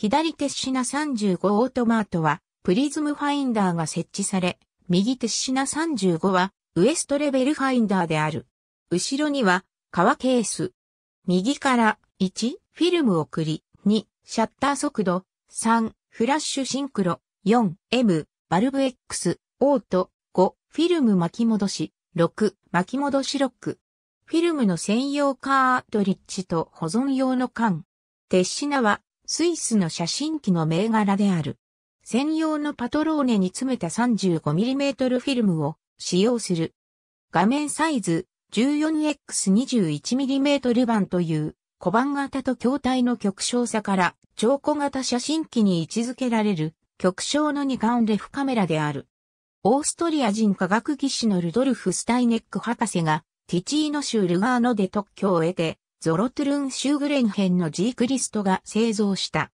左手シナ35オートマートは、プリズムファインダーが設置され、右手シナ35は、ウエストレベルファインダーである。後ろには、革ケース。右から、1、フィルム送り、2、シャッター速度、3、フラッシュシンクロ、4、M、バルブ X、オート、5、フィルム巻き戻し、6、巻き戻しロック。フィルムの専用カートリッジと保存用の缶。鉄品はスイスの写真機の銘柄である。専用のパトローネに詰めた 35mm フィルムを使用する。画面サイズ 14x21mm 版という小判型と筐体の極小さから超小型写真機に位置づけられる極小の二眼レフカメラである。オーストリア人科学技師のルドルフ・スタイネック博士がティチーノ州ルガーノで特許を得てゾロトゥルンシューグレン編のジークリストが製造した。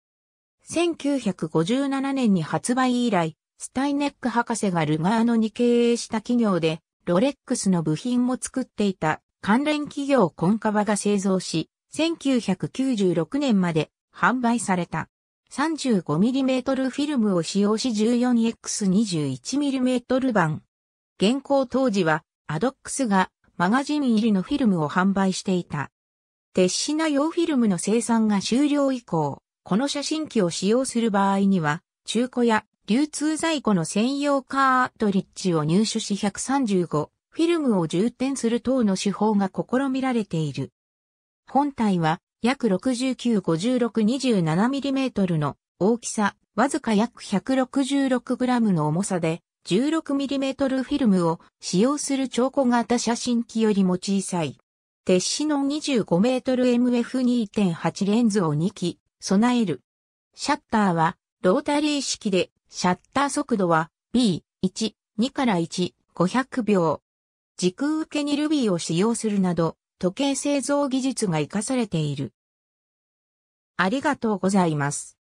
1957年に発売以来、スタイネック博士がルガーノに経営した企業で、ロレックスの部品も作っていた関連企業コンカバが製造し、1996年まで販売された。35mm フィルムを使用し 14x21mm 版。現行当時はアドックスがマガジン入りのフィルムを販売していた。鉄品用フィルムの生産が終了以降、この写真機を使用する場合には、中古や流通在庫の専用カートリッジを入手し135、フィルムを充填する等の手法が試みられている。本体は約 69-56-27mm の大きさ、わずか約 166g の重さで、16mm フィルムを使用する超小型写真機よりも小さい。鉄子の2 5トル m f 2 8レンズを2機備える。シャッターはロータリー式でシャッター速度は B1、2から1、500秒。時空受けにルビーを使用するなど時計製造技術が活かされている。ありがとうございます。